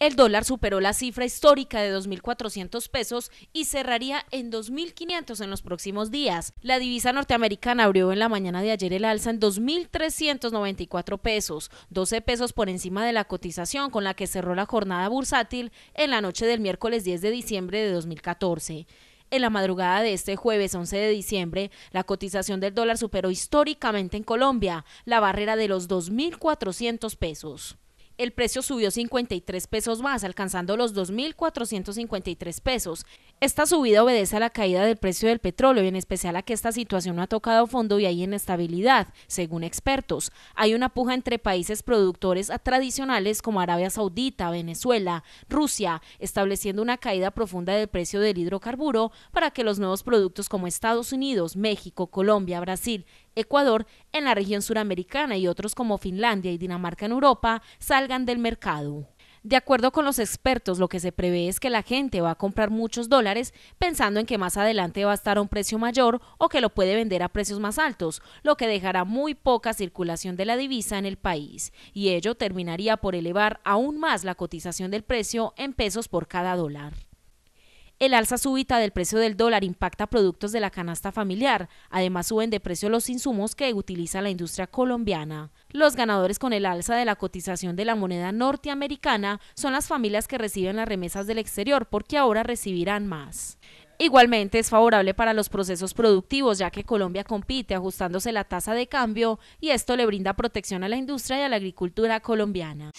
El dólar superó la cifra histórica de 2.400 pesos y cerraría en 2.500 en los próximos días. La divisa norteamericana abrió en la mañana de ayer el alza en 2.394 pesos, 12 pesos por encima de la cotización con la que cerró la jornada bursátil en la noche del miércoles 10 de diciembre de 2014. En la madrugada de este jueves 11 de diciembre, la cotización del dólar superó históricamente en Colombia la barrera de los 2.400 pesos el precio subió 53 pesos más, alcanzando los 2.453 pesos. Esta subida obedece a la caída del precio del petróleo y en especial a que esta situación no ha tocado fondo y hay inestabilidad, según expertos. Hay una puja entre países productores tradicionales como Arabia Saudita, Venezuela, Rusia, estableciendo una caída profunda del precio del hidrocarburo para que los nuevos productos como Estados Unidos, México, Colombia, Brasil, Ecuador en la región suramericana y otros como Finlandia y Dinamarca en Europa salgan del mercado. De acuerdo con los expertos, lo que se prevé es que la gente va a comprar muchos dólares pensando en que más adelante va a estar a un precio mayor o que lo puede vender a precios más altos, lo que dejará muy poca circulación de la divisa en el país, y ello terminaría por elevar aún más la cotización del precio en pesos por cada dólar. El alza súbita del precio del dólar impacta productos de la canasta familiar. Además, suben de precio los insumos que utiliza la industria colombiana. Los ganadores con el alza de la cotización de la moneda norteamericana son las familias que reciben las remesas del exterior, porque ahora recibirán más. Igualmente es favorable para los procesos productivos, ya que Colombia compite ajustándose la tasa de cambio y esto le brinda protección a la industria y a la agricultura colombiana.